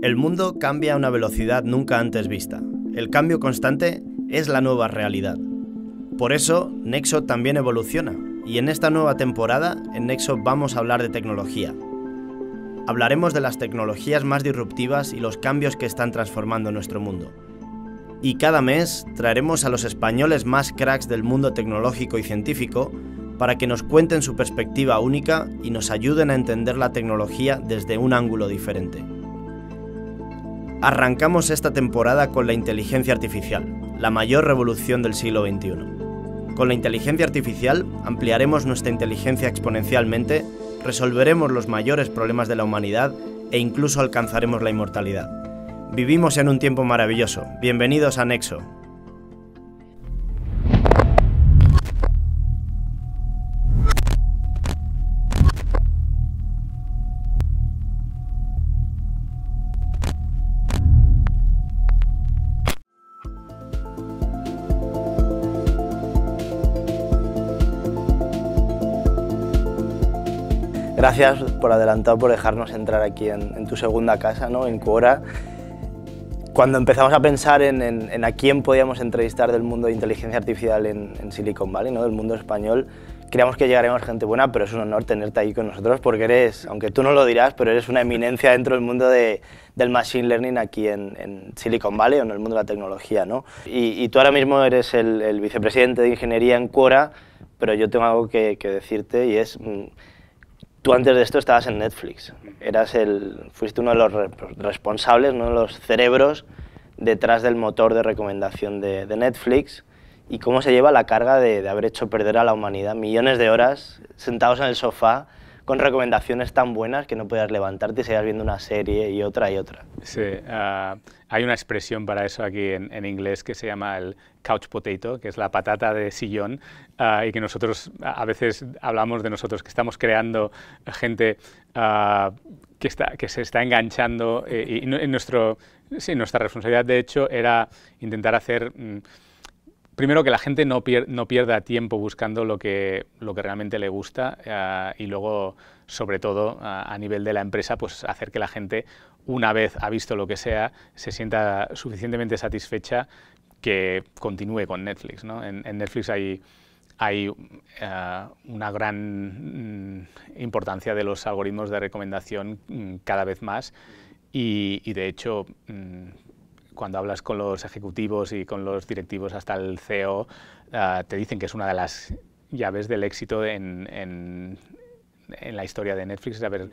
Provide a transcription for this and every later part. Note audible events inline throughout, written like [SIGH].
El mundo cambia a una velocidad nunca antes vista. El cambio constante es la nueva realidad. Por eso, Nexo también evoluciona, y en esta nueva temporada, en Nexo vamos a hablar de tecnología. Hablaremos de las tecnologías más disruptivas y los cambios que están transformando nuestro mundo. Y cada mes traeremos a los españoles más cracks del mundo tecnológico y científico para que nos cuenten su perspectiva única y nos ayuden a entender la tecnología desde un ángulo diferente. Arrancamos esta temporada con la inteligencia artificial, la mayor revolución del siglo XXI. Con la inteligencia artificial ampliaremos nuestra inteligencia exponencialmente, resolveremos los mayores problemas de la humanidad e incluso alcanzaremos la inmortalidad. Vivimos en un tiempo maravilloso. Bienvenidos a Nexo, Gracias por adelantado por dejarnos entrar aquí en, tu segunda casa, ¿no? en Cuora. Cuando empezamos a pensar en, a quién podíamos entrevistar del mundo de inteligencia artificial en, Silicon Valley, ¿no? del mundo español, creíamos que llegaremos gente buena, pero es un honor tenerte ahí con nosotros porque eres, aunque tú no lo dirás, pero eres una eminencia dentro del mundo de, del machine learning aquí en, Silicon Valley o en el mundo de la tecnología. ¿no? Y, tú ahora mismo eres el, vicepresidente de ingeniería en Quora, pero yo tengo algo que, que decirte y es mm, Tú antes de esto estabas en Netflix, eras el, fuiste uno de los responsables, uno de los cerebros detrás del motor de recomendación de, Netflix y cómo se lleva la carga de, haber hecho perder a la humanidad millones de horas sentados en el sofá con recomendaciones tan buenas que no puedas levantarte y seguir viendo una serie y otra y otra. Sí, ah, hay una expresión para eso aquí en, inglés que se llama el couch potato, que es la patata de sillón, ah, y que nosotros a veces hablamos de nosotros que estamos creando gente ah, que, está, que se está enganchando, eh, y, en nuestro, nuestra responsabilidad de hecho era intentar hacer... Mm, primero que la gente no, pierda tiempo buscando lo que, realmente le gusta eh, y luego, sobre todo, a nivel de la empresa, pues hacer que la gente, una vez ha visto lo que sea, se sienta suficientemente satisfecha que continúe con Netflix. En, Netflix hay, eh, una gran mm, importancia de los algoritmos de recomendación mm, cada vez más y, de hecho... Mm, cuando hablas con los ejecutivos y con los directivos hasta el CEO, ah, te dicen que es una de las llaves del éxito en, la historia de Netflix, es haber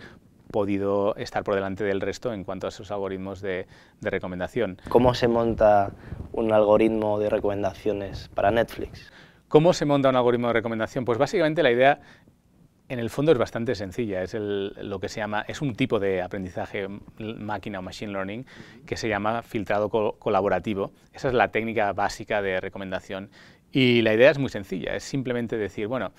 podido estar por delante del resto en cuanto a sus algoritmos de, de, recomendación. ¿Cómo se monta un algoritmo de recomendaciones para Netflix? ¿Cómo se monta un algoritmo de recomendación? Pues básicamente la idea en el fondo es bastante sencilla, es lo que se llama, es un tipo de aprendizaje máquina o machine learning que se llama filtrado colaborativo. Esa es la técnica básica de recomendación y la idea es muy sencilla, es simplemente decir, bueno,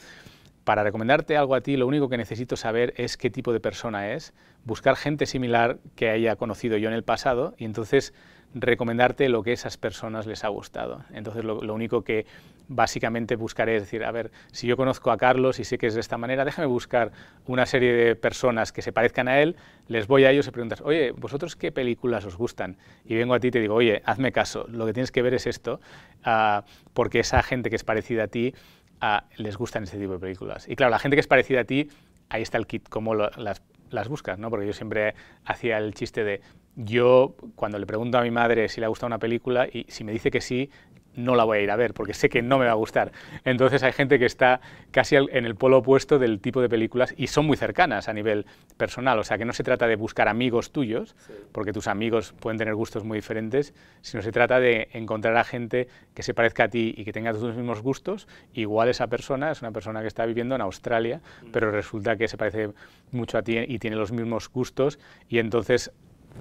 para recomendarte algo a ti lo único que necesito saber es qué tipo de persona es, buscar gente similar que haya conocido yo en el pasado y entonces recomendarte lo que esas personas les ha gustado. Entonces lo único que básicamente buscaré, es decir, a ver, si yo conozco a Carlos y sé que es de esta manera, déjame buscar una serie de personas que se parezcan a él, les voy a ellos y preguntas, oye, ¿vosotros qué películas os gustan? Y vengo a ti y te digo, oye, hazme caso, lo que tienes que ver es esto, ah, porque esa gente que es parecida a ti ah, les gustan ese tipo de películas. Y claro, la gente que es parecida a ti, ahí está el kit, cómo las, buscas, ¿no? Porque yo siempre hacía el chiste de, yo cuando le pregunto a mi madre si le ha gustado una película y si me dice que sí, no la voy a ir a ver porque sé que no me va a gustar. Entonces hay gente que está casi en el polo opuesto del tipo de películas y son muy cercanas a nivel personal. O sea, que no se trata de buscar amigos tuyos, porque tus amigos pueden tener gustos muy diferentes, sino se trata de encontrar a gente que se parezca a ti y que tenga tus mismos gustos. Igual esa persona es una persona que está viviendo en Australia, mm. pero resulta que se parece mucho a ti y tiene los mismos gustos y entonces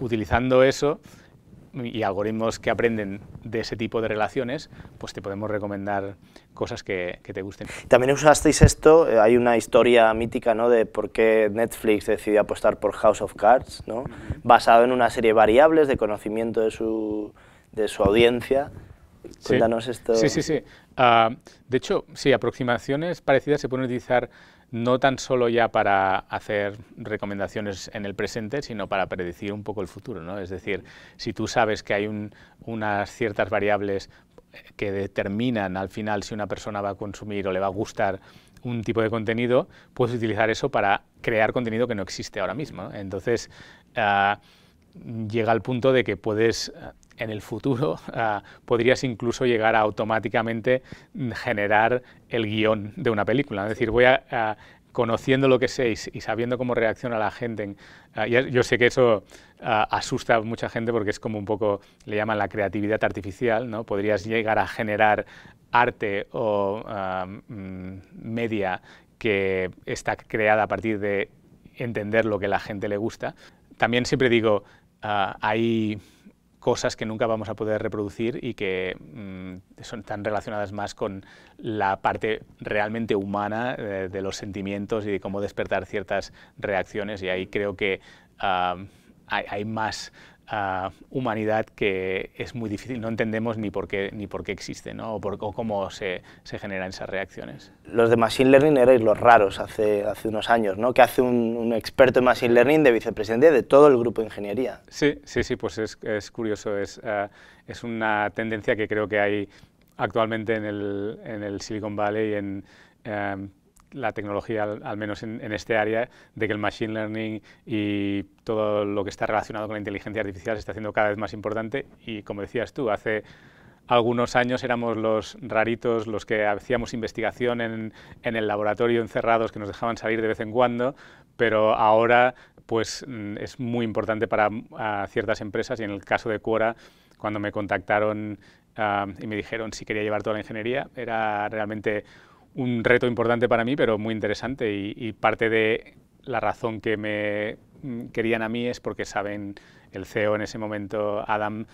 utilizando eso y algoritmos que aprenden de ese tipo de relaciones, pues te podemos recomendar cosas que, te gusten. También usasteis esto, eh, hay una historia mítica ¿no? de por qué Netflix decidió apostar por House of Cards, ¿no? basado en una serie de variables de conocimiento de su, de su audiencia. Cuéntanos esto. Sí, sí, sí. Ah, de hecho, sí, aproximaciones parecidas se pueden utilizar no tan solo ya para hacer recomendaciones en el presente, sino para predecir un poco el futuro. ¿no? Es decir, si tú sabes que hay unas ciertas variables eh, que determinan al final si una persona va a consumir o le va a gustar un tipo de contenido, puedes utilizar eso para crear contenido que no existe ahora mismo. Entonces, ah, llega al punto de que puedes en el futuro [LAUGHS] ah, podrías incluso llegar a automáticamente mm, generar el guión de una película. Es decir, voy a, conociendo lo que sé y, sabiendo cómo reacciona la gente. Ah, yo sé que eso ah, asusta a mucha gente porque es como un poco, le llaman la creatividad artificial, ¿no? Podrías llegar a generar arte o mm, media que está creada a partir de entender lo que la gente le gusta. También siempre digo, hay cosas que nunca vamos a poder reproducir y que mm, son tan relacionadas más con la parte realmente humana eh, de los sentimientos y de cómo despertar ciertas reacciones y ahí creo que ah, hay, más a humanidad que es muy difícil, no entendemos ni por qué, ni por qué existe, ¿no? o, cómo se, se, generan esas reacciones. Los de Machine Learning erais los raros hace, hace unos años, ¿no? que hace un, experto en Machine Learning de vicepresidente de todo el grupo de ingeniería. Sí, sí, sí, pues es, curioso, es, eh, es una tendencia que creo que hay actualmente en el, en el Silicon Valley, en... Em, la tecnología, al, menos en, este área, de que el machine learning y todo lo que está relacionado con la inteligencia artificial se está haciendo cada vez más importante y, como decías tú, hace algunos años éramos los raritos, los que hacíamos investigación en, el laboratorio encerrados que nos dejaban salir de vez en cuando, pero ahora pues mm, es muy importante para mm, ciertas empresas y en el caso de Quora, cuando me contactaron ah, y me dijeron si quería llevar toda la ingeniería, era realmente un reto importante para mí, pero muy interesante y, parte de la razón que me mm, querían a mí es porque saben, el CEO en ese momento, Adam,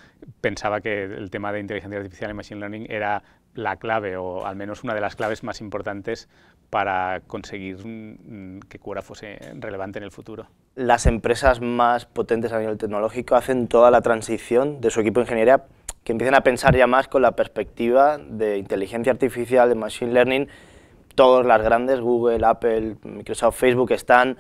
pensaba que el tema de inteligencia artificial y machine learning era la clave o al menos una de las claves más importantes para conseguir mm, mm, que Cura fuese relevante en el futuro. Las empresas más potentes a nivel tecnológico hacen toda la transición de su equipo de ingeniería que empiezan a pensar ya más con la perspectiva de inteligencia artificial, de machine learning, todas las grandes, Google, Apple, Microsoft, Facebook, están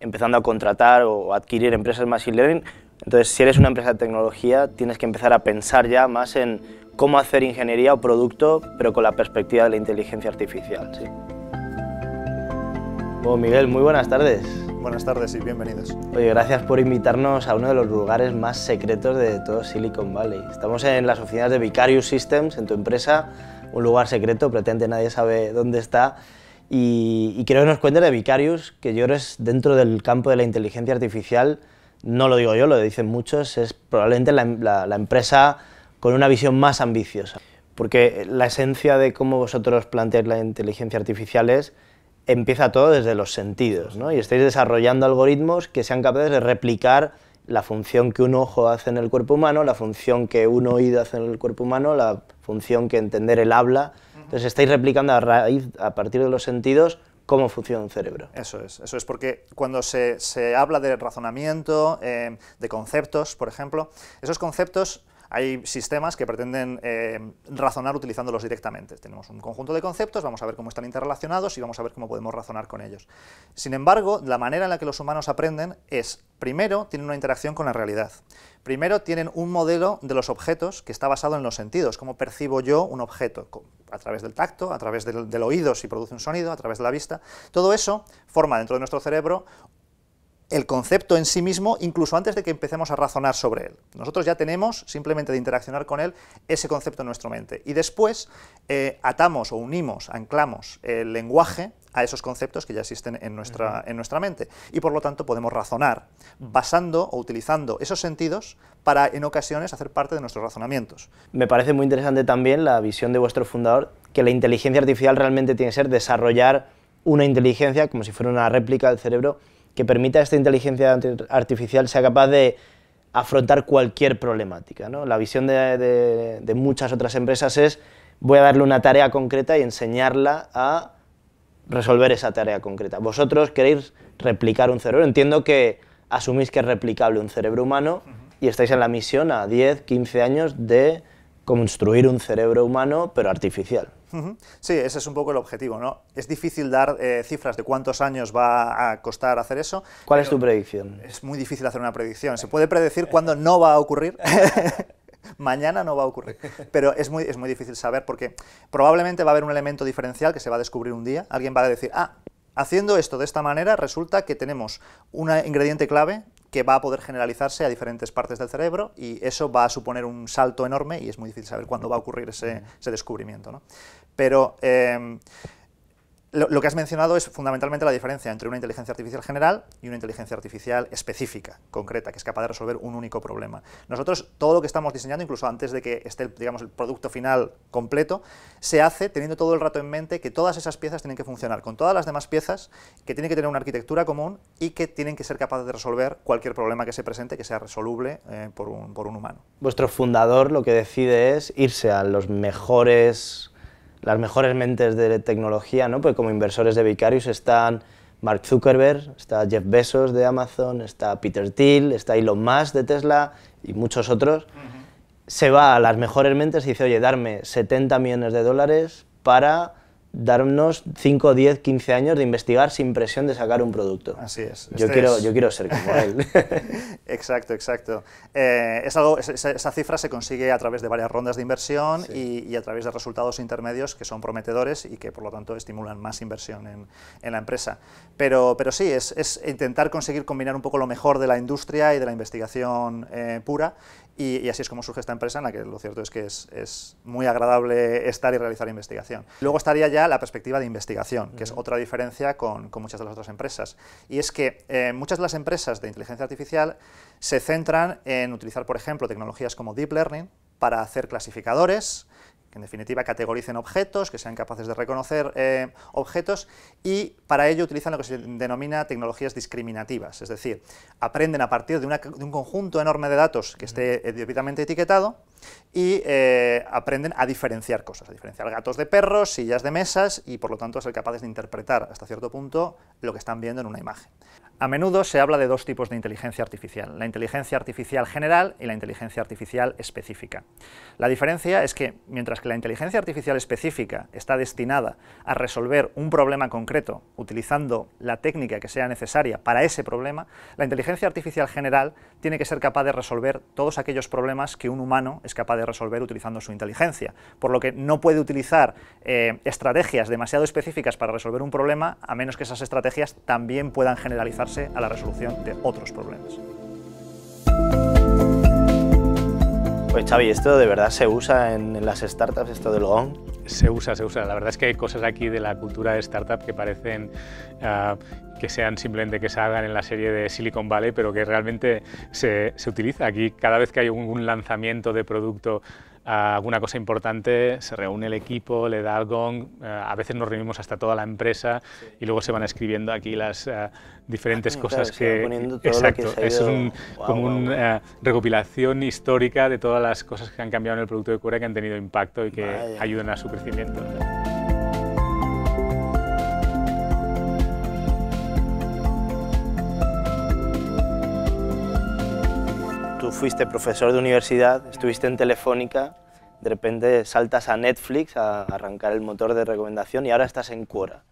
empezando a contratar o adquirir empresas Machine Learning. Entonces, si eres una empresa de tecnología, tienes que empezar a pensar ya más en cómo hacer ingeniería o producto, pero con la perspectiva de la inteligencia artificial. Miguel, muy buenas tardes. Buenas tardes y bienvenidos. Oye, gracias por invitarnos a uno de los lugares más secretos de todo Silicon Valley. Estamos en las oficinas de Vicarious Systems, en tu empresa, un lugar secreto, pretende, nadie sabe dónde está. Y, y quiero que nos cuente de Vicarius, que yo es dentro del campo de la inteligencia artificial, no lo digo yo, lo dicen muchos, es probablemente la, empresa con una visión más ambiciosa. Porque la esencia de cómo vosotros planteáis la inteligencia artificial es empieza todo desde los sentidos, ¿no? Y estáis desarrollando algoritmos que sean capaces de replicar la función que un ojo hace en el cuerpo humano, la función que un oído hace en el cuerpo humano, la función que entender el habla. Entonces estáis replicando a raíz, a partir de los sentidos, cómo funciona un cerebro. Eso es, eso es porque cuando se, habla de razonamiento, eh, de conceptos, por ejemplo, esos conceptos hay sistemas que pretenden eh, razonar utilizándolos directamente. Tenemos un conjunto de conceptos, vamos a ver cómo están interrelacionados y vamos a ver cómo podemos razonar con ellos. Sin embargo, la manera en la que los humanos aprenden es, primero, tienen una interacción con la realidad. Primero, tienen un modelo de los objetos que está basado en los sentidos, cómo percibo yo un objeto, a través del tacto, a través del, del oído si produce un sonido, a través de la vista. Todo eso forma dentro de nuestro cerebro el concepto en sí mismo incluso antes de que empecemos a razonar sobre él. Nosotros ya tenemos, simplemente de interaccionar con él, ese concepto en nuestra mente. Y después eh, atamos o unimos, anclamos el lenguaje a esos conceptos que ya existen en nuestra, en nuestra mente. Y por lo tanto podemos razonar basando o utilizando esos sentidos para en ocasiones hacer parte de nuestros razonamientos. Me parece muy interesante también la visión de vuestro fundador que la inteligencia artificial realmente tiene que ser desarrollar una inteligencia como si fuera una réplica del cerebro que permita a esta inteligencia artificial sea capaz de afrontar cualquier problemática. ¿no? La visión de, de muchas otras empresas es voy a darle una tarea concreta y enseñarla a resolver esa tarea concreta. Vosotros queréis replicar un cerebro. Entiendo que asumís que es replicable un cerebro humano y estáis en la misión a 10, 15 años de construir un cerebro humano, pero artificial. Sí, ese es un poco el objetivo, ¿no? Es difícil dar eh, cifras de cuántos años va a costar hacer eso. ¿Cuál es tu predicción? Es muy difícil hacer una predicción. Se puede predecir cuándo no va a ocurrir. [LAUGHS] mañana no va a ocurrir. Pero es muy, es muy difícil saber porque probablemente va a haber un elemento diferencial que se va a descubrir un día. Alguien va a decir, ah, haciendo esto de esta manera resulta que tenemos un ingrediente clave que va a poder generalizarse a diferentes partes del cerebro y eso va a suponer un salto enorme y es muy difícil saber cuándo va a ocurrir ese, descubrimiento. ¿no? Pero em, lo, que has mencionado es fundamentalmente la diferencia entre una inteligencia artificial general y una inteligencia artificial específica, concreta, que es capaz de resolver un único problema. Nosotros todo lo que estamos diseñando, incluso antes de que esté digamos, el producto final completo, se hace teniendo todo el rato en mente que todas esas piezas tienen que funcionar con todas las demás piezas, que tienen que tener una arquitectura común y que tienen que ser capaces de resolver cualquier problema que se presente que sea resoluble eh, por un humano. Vuestro fundador lo que decide es irse a los mejores las mejores mentes de tecnología, ¿no? Pues como inversores de Vicarius están Mark Zuckerberg, está Jeff Bezos de Amazon, está Peter Thiel, está Elon Musk de Tesla y muchos otros. Se va a las mejores mentes y dice, oye, darme 70 millones de dólares para darnos 5, 10, 15 años de investigar sin presión de sacar un producto. Así es. Yo, este quiero, yo quiero ser como él. [LAUGHS] exacto, exacto. Eh, esa cifra se consigue a través de varias rondas de inversión y, a través de resultados intermedios que son prometedores y que por lo tanto estimulan más inversión en, la empresa. Pero, pero sí, es, intentar conseguir combinar un poco lo mejor de la industria y de la investigación eh, pura y, así es como surge esta empresa en la que lo cierto es que es, muy agradable estar y realizar investigación. Luego estaría ya la perspectiva de investigación, que es otra diferencia con, muchas de las otras empresas. Y es que eh, muchas de las empresas de inteligencia artificial se centran en utilizar, por ejemplo, tecnologías como Deep Learning para hacer clasificadores, que en definitiva categoricen objetos, que sean capaces de reconocer eh, objetos y para ello utilizan lo que se denomina tecnologías discriminativas, es decir, aprenden a partir de, un conjunto enorme de datos que esté eh, debidamente etiquetado y eh, aprenden a diferenciar cosas, a diferenciar gatos de perros, sillas de mesas y por lo tanto ser capaces de interpretar hasta cierto punto lo que están viendo en una imagen. A menudo se habla de dos tipos de inteligencia artificial, la inteligencia artificial general y la inteligencia artificial específica. La diferencia es que, mientras que la inteligencia artificial específica está destinada a resolver un problema concreto utilizando la técnica que sea necesaria para ese problema, la inteligencia artificial general tiene que ser capaz de resolver todos aquellos problemas que un humano es capaz de resolver utilizando su inteligencia, por lo que no puede utilizar eh, estrategias demasiado específicas para resolver un problema a menos que esas estrategias también puedan generalizarse a la resolución de otros problemas. Pues Xavi, ¿esto de verdad se usa en las startups, esto de GONG? Se usa, se usa. La verdad es que hay cosas aquí de la cultura de startup que parecen ah, que sean simplemente que se hagan en la serie de Silicon Valley, pero que realmente se, utiliza aquí. Cada vez que hay un lanzamiento de producto alguna cosa importante, se reúne el equipo, le da algo, eh, a veces nos reunimos hasta toda la empresa y luego se van escribiendo aquí las eh, diferentes ah, cosas que... exacto, es un, como una eh, recopilación histórica de todas las cosas que han cambiado en el producto de cura que han tenido impacto y que ayudan a su crecimiento. fuiste profesor de universidad, estuviste en Telefónica, de repente saltas a Netflix a arrancar el motor de recomendación y ahora estás en Quora.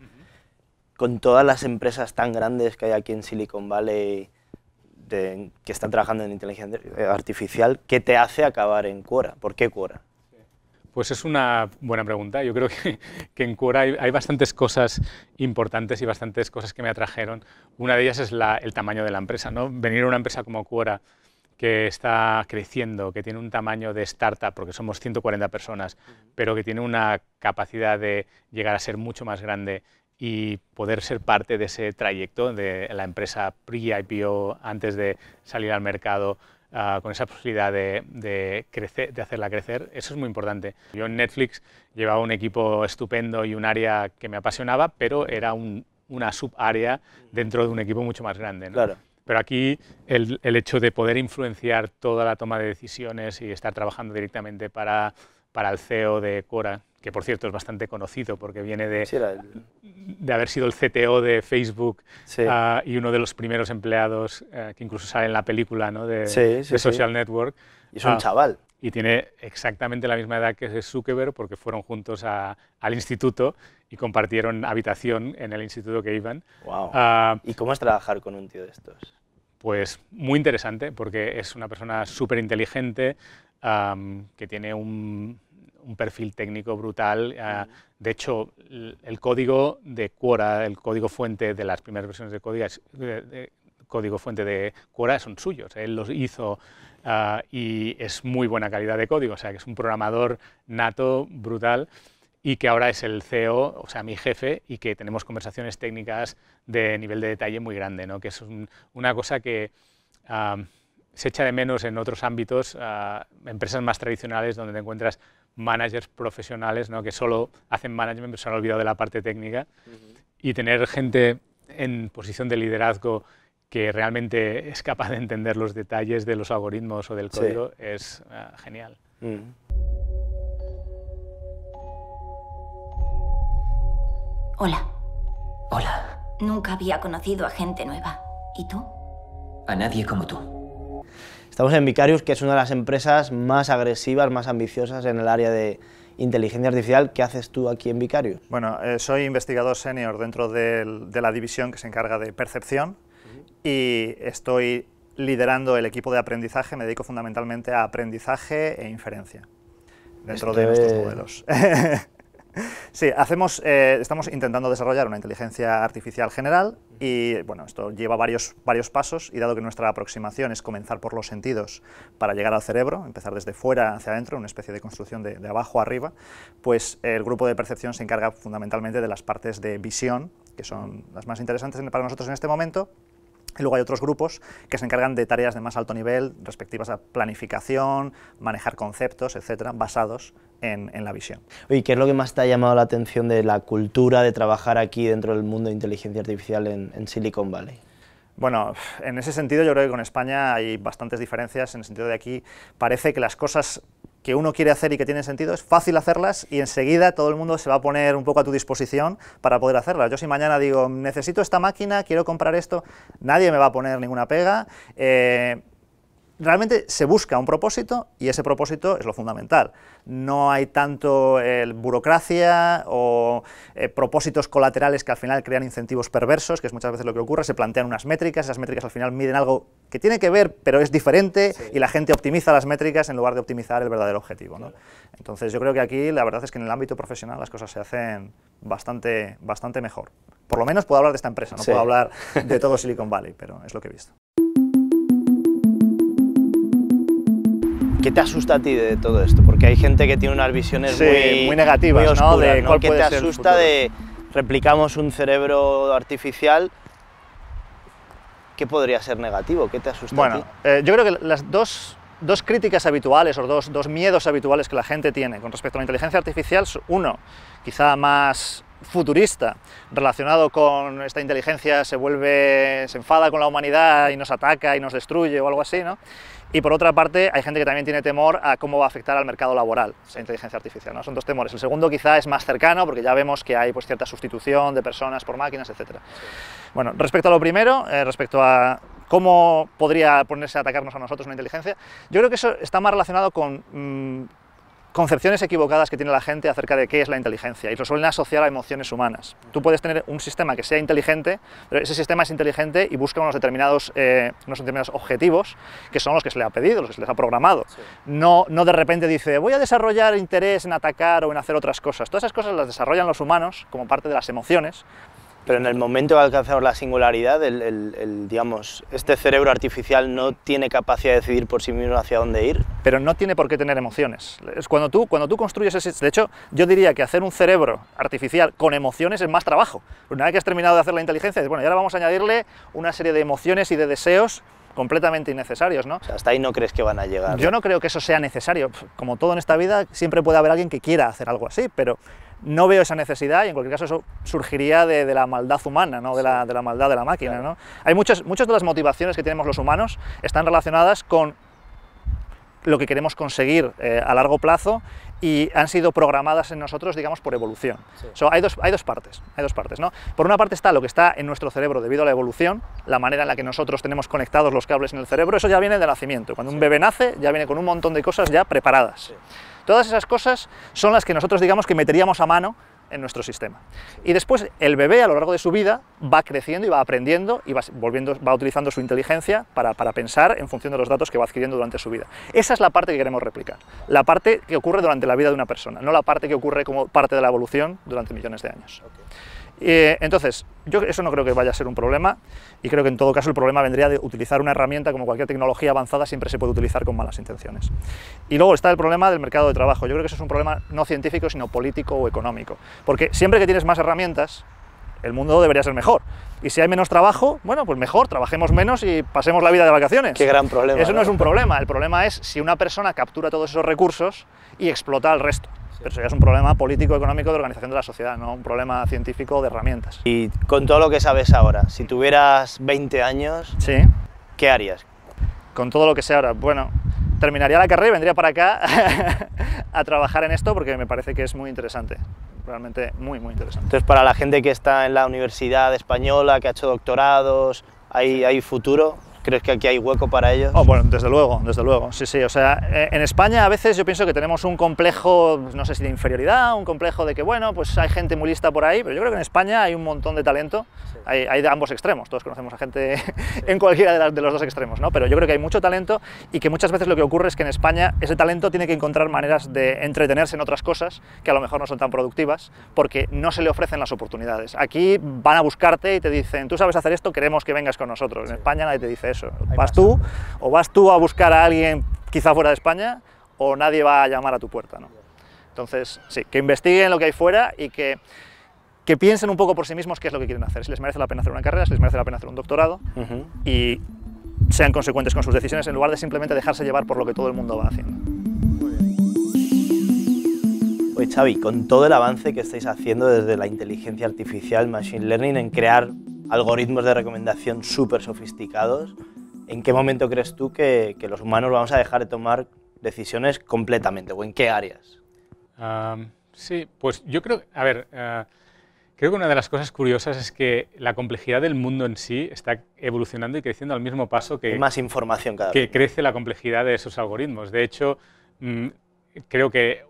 Con todas las empresas tan grandes que hay aquí en Silicon Valley que están trabajando en inteligencia artificial, ¿qué te hace acabar en Quora? ¿Por qué Quora? Pues es una buena pregunta. Yo creo que, [LAUGHS] en Quora hay, bastantes cosas importantes y bastantes cosas que me atrajeron. Una de ellas es el tamaño de la empresa. ¿no? Venir a una empresa como Quora que está creciendo, que tiene un tamaño de startup, porque somos 140 personas, pero que tiene una capacidad de llegar a ser mucho más grande y poder ser parte de ese trayecto de la empresa pre-IPO antes de salir al mercado ah, con esa posibilidad de, crecer, de hacerla crecer, eso es muy importante. Yo en Netflix llevaba un equipo estupendo y un área que me apasionaba, pero era una una subárea dentro de un equipo mucho más grande. Claro. Pero aquí el, el, hecho de poder influenciar toda la toma de decisiones y estar trabajando directamente para, para el CEO de Cora, que por cierto es bastante conocido porque viene de, de haber sido el CTO de Facebook ah, y uno de los primeros empleados eh, que incluso sale en la película ¿no? de, de Social Network. Y es un ah, chaval. Y tiene exactamente la misma edad que Zuckerberg porque fueron juntos al instituto y compartieron habitación en el instituto que iban. Ah, ¿Y cómo es trabajar con un tío de estos? pues muy interesante porque es una persona súper inteligente, que tiene un, perfil técnico brutal. Ah, de hecho, el código de Quora, el código fuente de las primeras versiones de, código, código fuente de Quora son suyos. Él los hizo ah, y es muy buena calidad de código, o sea que es un programador nato brutal y que ahora es el CEO, o sea, mi jefe, y que tenemos conversaciones técnicas de nivel de detalle muy grande, ¿no? que es una cosa que se echa de menos en otros ámbitos, ah, empresas más tradicionales donde te encuentras managers profesionales ¿no? que solo hacen management, pero se han olvidado de la parte técnica, y tener gente en posición de liderazgo que realmente es capaz de entender los detalles de los algoritmos o del código es ah, genial. Mm. Hola. Hola. Nunca había conocido a gente nueva. ¿Y tú? A nadie como tú. Estamos en Vicarius, que es una de las empresas más agresivas, más ambiciosas en el área de inteligencia artificial. ¿Qué haces tú aquí en Vicarius? Bueno, eh, soy investigador senior dentro de, la división que se encarga de percepción y estoy liderando el equipo de aprendizaje, me dedico fundamentalmente a aprendizaje e inferencia dentro de nuestros modelos. [LAUGHS] Sí, hacemos, eh, estamos intentando desarrollar una inteligencia artificial general y bueno, esto lleva varios, pasos y dado que nuestra aproximación es comenzar por los sentidos para llegar al cerebro, empezar desde fuera hacia adentro, una especie de construcción de, de abajo arriba, pues el grupo de percepción se encarga fundamentalmente de las partes de visión, que son las más interesantes para nosotros en este momento, y luego hay otros grupos que se encargan de tareas de más alto nivel, respectivas a planificación, manejar conceptos, etcétera, basados en, la visión. ¿Y qué es lo que más te ha llamado la atención de la cultura de trabajar aquí dentro del mundo de inteligencia artificial en, en Silicon Valley? Bueno, en ese sentido yo creo que con España hay bastantes diferencias, en el sentido de aquí parece que las cosas que uno quiere hacer y que tiene sentido, es fácil hacerlas y enseguida todo el mundo se va a poner un poco a tu disposición para poder hacerlas. Yo si mañana digo, necesito esta máquina, quiero comprar esto, nadie me va a poner ninguna pega. Eh, realmente se busca un propósito y ese propósito es lo fundamental. No hay tanto eh, burocracia o eh, propósitos colaterales que al final crean incentivos perversos, que es muchas veces lo que ocurre, se plantean unas métricas, esas métricas al final miden algo que tiene que ver, pero es diferente y la gente optimiza las métricas en lugar de optimizar el verdadero objetivo. Entonces yo creo que aquí la verdad es que en el ámbito profesional las cosas se hacen bastante, bastante mejor. Por lo menos puedo hablar de esta empresa, no puedo hablar [LAUGHS] de todo Silicon Valley, pero es lo que he visto. ¿Qué te asusta a ti de todo esto? Porque hay gente que tiene unas visiones muy, negativas, ¿no? De ¿Qué te asusta de replicamos un cerebro artificial? ¿Qué podría ser negativo? ¿Qué te asusta bueno, a ti? Eh, yo creo que las dos, dos críticas habituales o dos, dos miedos habituales que la gente tiene con respecto a la inteligencia artificial, uno, quizá más futurista relacionado con esta inteligencia se vuelve, se enfada con la humanidad y nos ataca y nos destruye o algo así, ¿no? Y por otra parte, hay gente que también tiene temor a cómo va a afectar al mercado laboral la inteligencia artificial. ¿no? Son dos temores. El segundo quizá es más cercano, porque ya vemos que hay pues, cierta sustitución de personas por máquinas, etc. Bueno, respecto a lo primero, eh, respecto a cómo podría ponerse a atacarnos a nosotros una inteligencia, yo creo que eso está más relacionado con mm, concepciones equivocadas que tiene la gente acerca de qué es la inteligencia y lo suelen asociar a emociones humanas. Tú puedes tener un sistema que sea inteligente, pero ese sistema es inteligente y busca unos determinados, eh, determinados objetivos que son los que se le ha pedido, los que se les ha programado. No, no de repente dice, voy a desarrollar interés en atacar o en hacer otras cosas. Todas esas cosas las desarrollan los humanos como parte de las emociones, pero en el momento que alcanzar la singularidad, el, digamos, este cerebro artificial no tiene capacidad de decidir por sí mismo hacia dónde ir. Pero no tiene por qué tener emociones. Es cuando tú, cuando tú construyes ese... De hecho, yo diría que hacer un cerebro artificial con emociones es más trabajo. Pues una vez que has terminado de hacer la inteligencia, bueno, y ahora vamos a añadirle una serie de emociones y de deseos completamente innecesarios, ¿no? hasta ahí no crees que van a llegar. Yo no creo que eso sea necesario. Como todo en esta vida, siempre puede haber alguien que quiera hacer algo así, pero no veo esa necesidad y en cualquier caso eso surgiría de, la maldad humana, ¿no? de, la, maldad de la máquina. Hay muchas, muchas de las motivaciones que tenemos los humanos están relacionadas con lo que queremos conseguir eh, a largo plazo y han sido programadas en nosotros, digamos, por evolución. hay, dos, hay dos partes, hay dos partes, ¿no? Por una parte está lo que está en nuestro cerebro debido a la evolución, la manera en la que nosotros tenemos conectados los cables en el cerebro, eso ya viene de nacimiento. Cuando un bebé nace, ya viene con un montón de cosas ya preparadas. Todas esas cosas son las que nosotros, digamos, que meteríamos a mano en nuestro sistema. Y después el bebé a lo largo de su vida va creciendo y va aprendiendo y va, volviendo, va utilizando su inteligencia para, pensar en función de los datos que va adquiriendo durante su vida. Esa es la parte que queremos replicar, la parte que ocurre durante la vida de una persona, no la parte que ocurre como parte de la evolución durante millones de años. Eh, entonces, yo eso no creo que vaya a ser un problema y creo que en todo caso el problema vendría de utilizar una herramienta como cualquier tecnología avanzada siempre se puede utilizar con malas intenciones. Y luego está el problema del mercado de trabajo. Yo creo que eso es un problema no científico sino político o económico. Porque siempre que tienes más herramientas, el mundo debería ser mejor. Y si hay menos trabajo, bueno, pues mejor, trabajemos menos y pasemos la vida de vacaciones. Qué gran problema. Eso no, no es un problema, el problema es si una persona captura todos esos recursos y explota al resto. Pero sería un problema político, económico de organización de la sociedad, no un problema científico de herramientas. Y con todo lo que sabes ahora, si tuvieras 20 años, ¿Sí? ¿qué harías? Con todo lo que sé ahora, bueno, terminaría la carrera y vendría para acá [LAUGHS] a trabajar en esto porque me parece que es muy interesante, realmente muy, muy interesante. Entonces, para la gente que está en la universidad española, que ha hecho doctorados, ¿hay, hay futuro? ¿Crees que aquí hay hueco para ellos? Oh, bueno, desde luego, desde luego. Sí, sí. O sea, eh, en España a veces yo pienso que tenemos un complejo, no sé si de inferioridad, un complejo de que, bueno, pues hay gente muy lista por ahí, pero yo creo que en España hay un montón de talento. Hay, hay, de ambos extremos. Todos conocemos a gente [LAUGHS] en cualquiera de, los dos extremos, ¿no? Pero yo creo que hay mucho talento y que muchas veces lo que ocurre es que en España ese talento tiene que encontrar maneras de entretenerse en otras cosas que a lo mejor no son tan productivas porque no se le ofrecen las oportunidades. Aquí van a buscarte y te dicen, tú sabes hacer esto, queremos que vengas con nosotros. En España nadie te dice eso. vas tú, o vas tú a buscar a alguien quizá fuera de España, o nadie va a llamar a tu puerta, ¿no? Entonces, sí, que investiguen lo que hay fuera y que, que piensen un poco por sí mismos qué es lo que quieren hacer, si les merece la pena hacer una carrera, si les merece la pena hacer un doctorado, y sean consecuentes con sus decisiones en lugar de simplemente dejarse llevar por lo que todo el mundo va haciendo. Oye, Xavi, con todo el avance que estáis haciendo desde la inteligencia artificial, machine learning, en crear algoritmos de recomendación súper sofisticados, ¿en qué momento crees tú que, los humanos vamos a dejar de tomar decisiones completamente o en qué áreas? sí, pues yo creo, a ver, eh, creo que una de las cosas curiosas es que la complejidad del mundo en sí está evolucionando y creciendo al mismo paso que... más información cada Que crece la complejidad de esos algoritmos. De hecho, mm, creo que,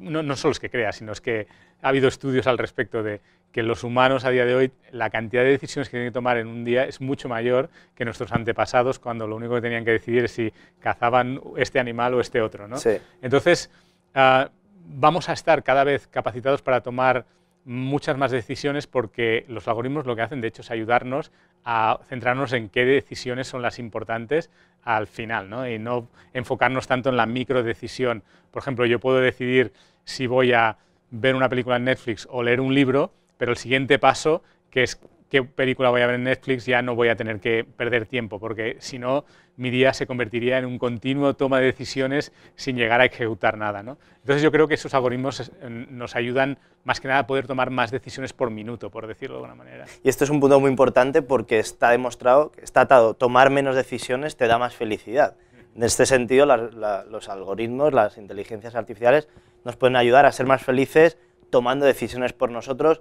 no, solo es que crea, sino es que ha habido estudios al respecto de que los humanos a día de hoy, la cantidad de decisiones que tienen que tomar en un día es mucho mayor que nuestros antepasados cuando lo único que tenían que decidir es si cazaban este animal o este otro. ¿no? Entonces, ah, vamos a estar cada vez capacitados para tomar muchas más decisiones porque los algoritmos lo que hacen de hecho es ayudarnos a centrarnos en qué decisiones son las importantes al final ¿no? y no enfocarnos tanto en la micro decisión. Por ejemplo, yo puedo decidir si voy a ver una película en Netflix o leer un libro, pero el siguiente paso, que es qué película voy a ver en Netflix, ya no voy a tener que perder tiempo, porque si no, mi día se convertiría en un continuo toma de decisiones sin llegar a ejecutar nada. ¿no? Entonces yo creo que esos algoritmos eh, nos ayudan más que nada a poder tomar más decisiones por minuto, por decirlo de alguna manera. Y esto es un punto muy importante porque está demostrado, está atado, tomar menos decisiones te da más felicidad. En este sentido, los algoritmos, las inteligencias artificiales, nos pueden ayudar a ser más felices, tomando decisiones por nosotros.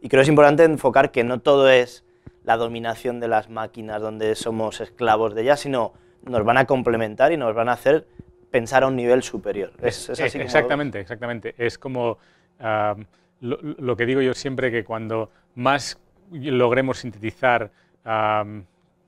Y creo que es importante enfocar que no todo es la dominación de las máquinas donde somos esclavos de ellas, sino nos van a complementar y nos van a hacer pensar a un nivel superior. exactamente, exactamente. Es como ah, lo, que digo yo siempre, que cuando más logremos sintetizar ah,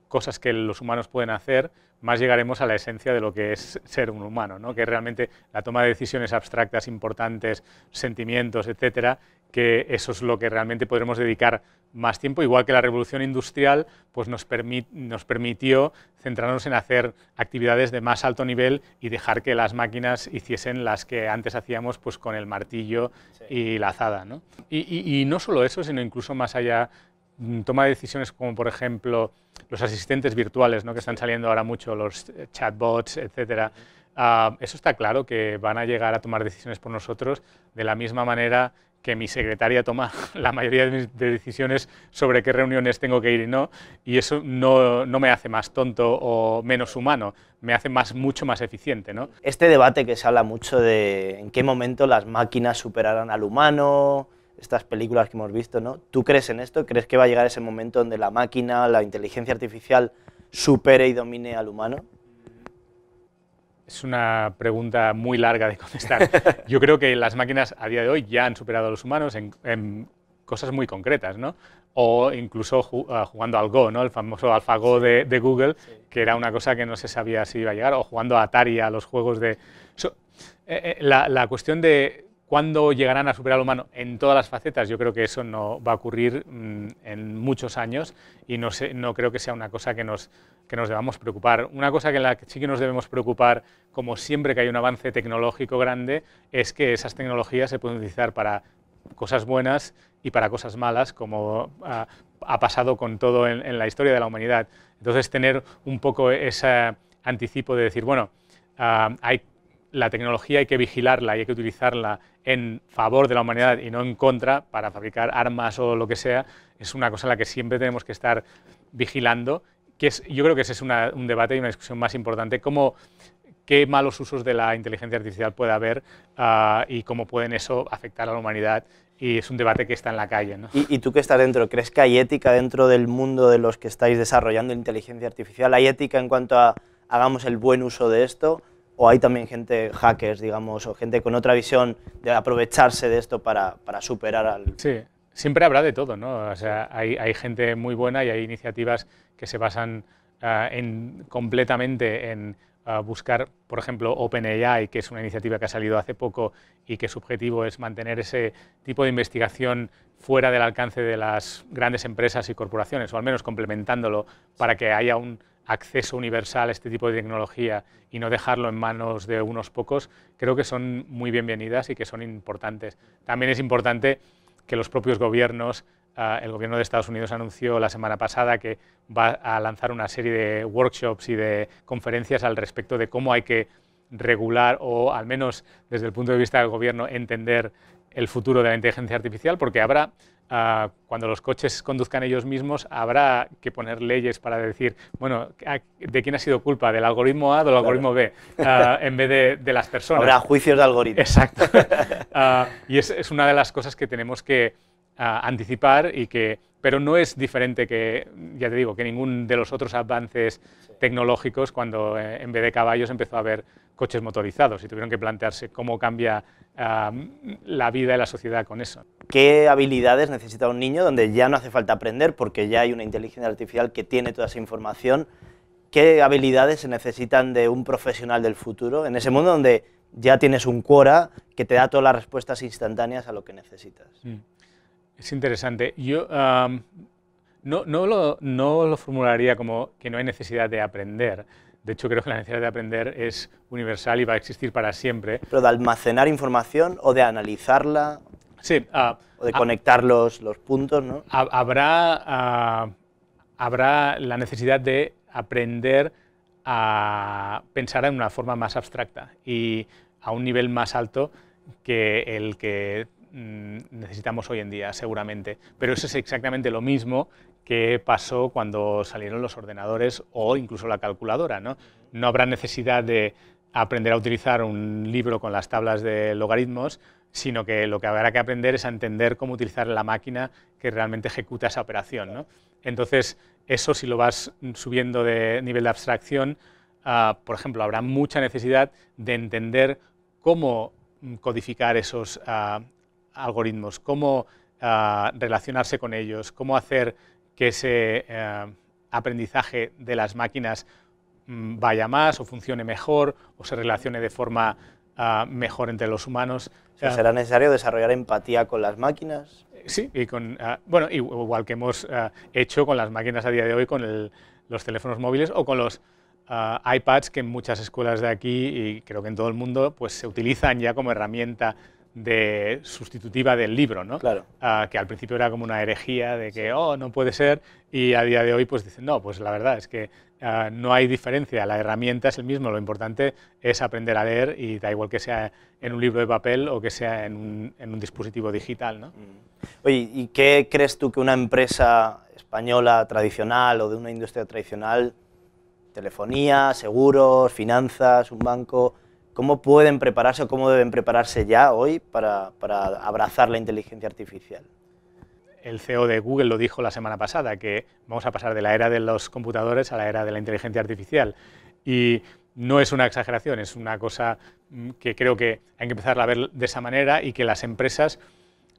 cosas que los humanos pueden hacer, más llegaremos a la esencia de lo que es ser un humano, ¿no? que es realmente la toma de decisiones abstractas, importantes, sentimientos, etcétera, que eso es lo que realmente podremos dedicar más tiempo, igual que la revolución industrial pues nos, permitió centrarnos en hacer actividades de más alto nivel y dejar que las máquinas hiciesen las que antes hacíamos pues, con el martillo y la azada. Y, y no solo eso, sino incluso más allá Mm, toma decisiones como, por ejemplo, los asistentes virtuales, ¿no? que están saliendo ahora mucho, los eh, chatbots, etcétera. Ah, eso está claro que van a llegar a tomar decisiones por nosotros de la misma manera que mi secretaria toma [LAUGHS] la mayoría de mis decisiones sobre qué reuniones tengo que ir y no, y eso no, me hace más tonto o menos humano, me hace más, mucho más eficiente. ¿no? Este debate que se habla mucho de en qué momento las máquinas superarán al humano, estas películas que hemos visto, ¿no? ¿Tú crees en esto? ¿Crees que va a llegar ese momento donde la máquina, la inteligencia artificial supere y domine al humano? Es una pregunta muy larga de contestar. [LAUGHS] Yo creo que las máquinas a día de hoy ya han superado a los humanos en, cosas muy concretas, ¿no? O incluso ah, jugando al Go, ¿no? El famoso AlphaGo de, Google, que era una cosa que no se sabía si iba a llegar, o jugando a Atari, a los juegos de... Eh, eh, la cuestión de ¿Cuándo llegarán a superar al humano? En todas las facetas. Yo creo que eso no va a ocurrir mm, en muchos años y no, sé, no creo que sea una cosa que nos, que nos debamos preocupar. Una cosa que la que sí que nos debemos preocupar, como siempre que hay un avance tecnológico grande, es que esas tecnologías se pueden utilizar para cosas buenas y para cosas malas, como ah, ha pasado con todo en, la historia de la humanidad. Entonces, tener un poco ese anticipo de decir, bueno, ah, hay hay la tecnología hay que vigilarla y hay que utilizarla en favor de la humanidad y no en contra para fabricar armas o lo que sea, es una cosa la que siempre tenemos que estar vigilando, que yo creo que ese es un debate y una discusión más importante, cómo, qué malos usos de la inteligencia artificial puede haber ah, y cómo pueden eso afectar a la humanidad y es un debate que está en la calle. ¿Y, tú que estás dentro? ¿Crees que hay ética dentro del mundo de los que estáis desarrollando inteligencia artificial? ¿Hay ética en cuanto a hagamos el buen uso de esto? o hay también gente hackers, digamos, o gente con otra visión de aprovecharse de esto para, superar al... Sí, siempre habrá de todo, ¿no? O sea, hay, gente muy buena y hay iniciativas que se basan ah, en, completamente en ah, buscar, por ejemplo, OpenAI, que es una iniciativa que ha salido hace poco y que su objetivo es mantener ese tipo de investigación fuera del alcance de las grandes empresas y corporaciones, o al menos complementándolo para que haya un acceso universal a este tipo de tecnología y no dejarlo en manos de unos pocos, creo que son muy bienvenidas y que son importantes. También es importante que los propios gobiernos, ah, el gobierno de Estados Unidos anunció la semana pasada que va a lanzar una serie de workshops y de conferencias al respecto de cómo hay que regular o al menos desde el punto de vista del gobierno entender el futuro de la inteligencia artificial, porque habrá cuando los coches conduzcan ellos mismos, habrá que poner leyes para decir, bueno, ¿de quién ha sido culpa? ¿Del algoritmo A o del algoritmo B? Ah, en vez de, las personas. Habrá juicios de algoritmo. Exacto. [LAUGHS] Ah, y es, es, una de las cosas que tenemos que ah, anticipar y que pero no es diferente que, ya te digo, que ningún de los otros avances tecnológicos cuando eh, en vez de caballos empezó a haber coches motorizados y tuvieron que plantearse cómo cambia la vida y la sociedad con eso. ¿Qué habilidades necesita un niño donde ya no hace falta aprender porque ya hay una inteligencia artificial que tiene toda esa información? ¿Qué habilidades se necesitan de un profesional del futuro en ese mundo donde ya tienes un Quora que te da todas las respuestas instantáneas a lo que necesitas? Mm. Es interesante. Yo no, no, lo, no lo formularía como que no hay necesidad de aprender. De hecho, creo que la necesidad de aprender es universal y va a existir para siempre. ¿Pero de almacenar información o de analizarla? Sí. Ah, o de conectar los, los, puntos, ¿no? Habrá, ah, habrá la necesidad de aprender a pensar en una forma más abstracta y a un nivel más alto que el que Mm, necesitamos hoy en día, seguramente. Pero eso es exactamente lo mismo que pasó cuando salieron los ordenadores o incluso la calculadora. No, habrá necesidad de aprender a utilizar un libro con las tablas de logaritmos, sino que lo que habrá que aprender es a entender cómo utilizar la máquina que realmente ejecuta esa operación. Entonces, eso si lo vas subiendo de nivel de abstracción, ah, por ejemplo, habrá mucha necesidad de entender cómo mm, codificar esos, ah, algoritmos, cómo ah, relacionarse con ellos, cómo hacer que ese eh, aprendizaje de las máquinas mm, vaya más o funcione mejor o se relacione de forma ah, mejor entre los humanos. ¿Será necesario desarrollar empatía con las máquinas? Eh, sí, y con, ah, bueno, igual que hemos hecho con las máquinas a día de hoy, con los teléfonos móviles o con los iPads que en muchas escuelas de aquí y creo que en todo el mundo pues se utilizan ya como herramienta de sustitutiva del libro, ¿no? Claro. Ah, que al principio era como una herejía de que, oh, no puede ser, y a día de hoy pues dicen, no, pues la verdad es que ah, no hay diferencia, la herramienta es el mismo, lo importante es aprender a leer y da igual que sea en un libro de papel o que sea en un, dispositivo digital, ¿no? Mm. Oye, ¿y qué crees tú que una empresa española tradicional o de una industria tradicional, telefonía, seguros, finanzas, un banco, ¿Cómo pueden prepararse o cómo deben prepararse ya hoy para, abrazar la inteligencia artificial? el CEO de Google lo dijo la semana pasada, que vamos a pasar de la era de los computadores a la era de la inteligencia artificial. Y no es una exageración, es una cosa mm, que creo que hay que empezar a ver de esa manera y que las empresas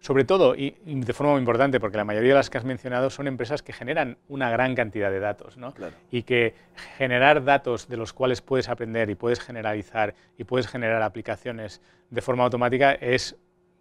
sobre todo, y de forma muy importante, porque la mayoría de las que has mencionado son empresas que generan una gran cantidad de datos, ¿no? Y que generar datos de los cuales puedes aprender y puedes generalizar y puedes generar aplicaciones de forma automática es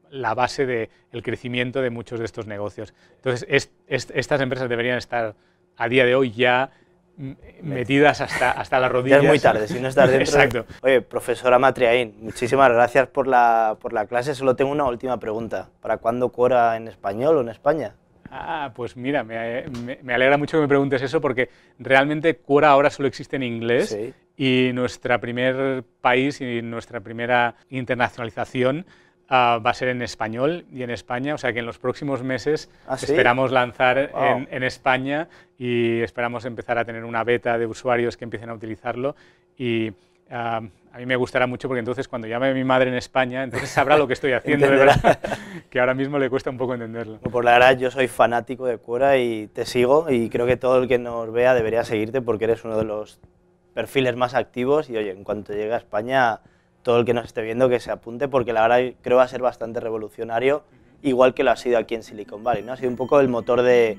la base del crecimiento de muchos de estos negocios. Entonces, estas empresas deberían estar a día de hoy ya Mm, metidas hasta, hasta las rodillas. Ya es muy tarde, si no estás dentro. Exacto. Oye, profesora Matriaín, muchísimas gracias por la, clase. Solo tengo una última pregunta. ¿Para cuándo Cora en español o en España? Ah, pues mira, me, alegra mucho que me preguntes eso porque realmente Cora ahora solo existe en inglés y nuestro primer país y nuestra primera internacionalización Ah, va a ser en español y en España, o sea que en los próximos meses ¿Ah, esperamos lanzar en, España y esperamos empezar a tener una beta de usuarios que empiecen a utilizarlo y ah, a mí me gustará mucho porque entonces cuando llame a mi madre en España, entonces sabrá lo que estoy [LAUGHS] haciendo, verdad, [LAUGHS] que ahora mismo le cuesta un poco entenderlo. Por la verdad, yo soy fanático de Cura y te sigo y creo que todo el que nos vea debería seguirte porque eres uno de los perfiles más activos y oye, en cuanto llegue a España todo el que nos esté viendo que se apunte porque la verdad creo va a ser bastante revolucionario, igual que lo ha sido aquí en Silicon Valley. ¿no? Ha sido un poco el motor del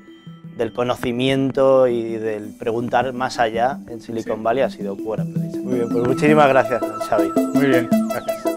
conocimiento y del preguntar más allá en Silicon Valley ha sido fuera. Muy bien, pues muchísimas gracias, Xavi. Muy bien, gracias.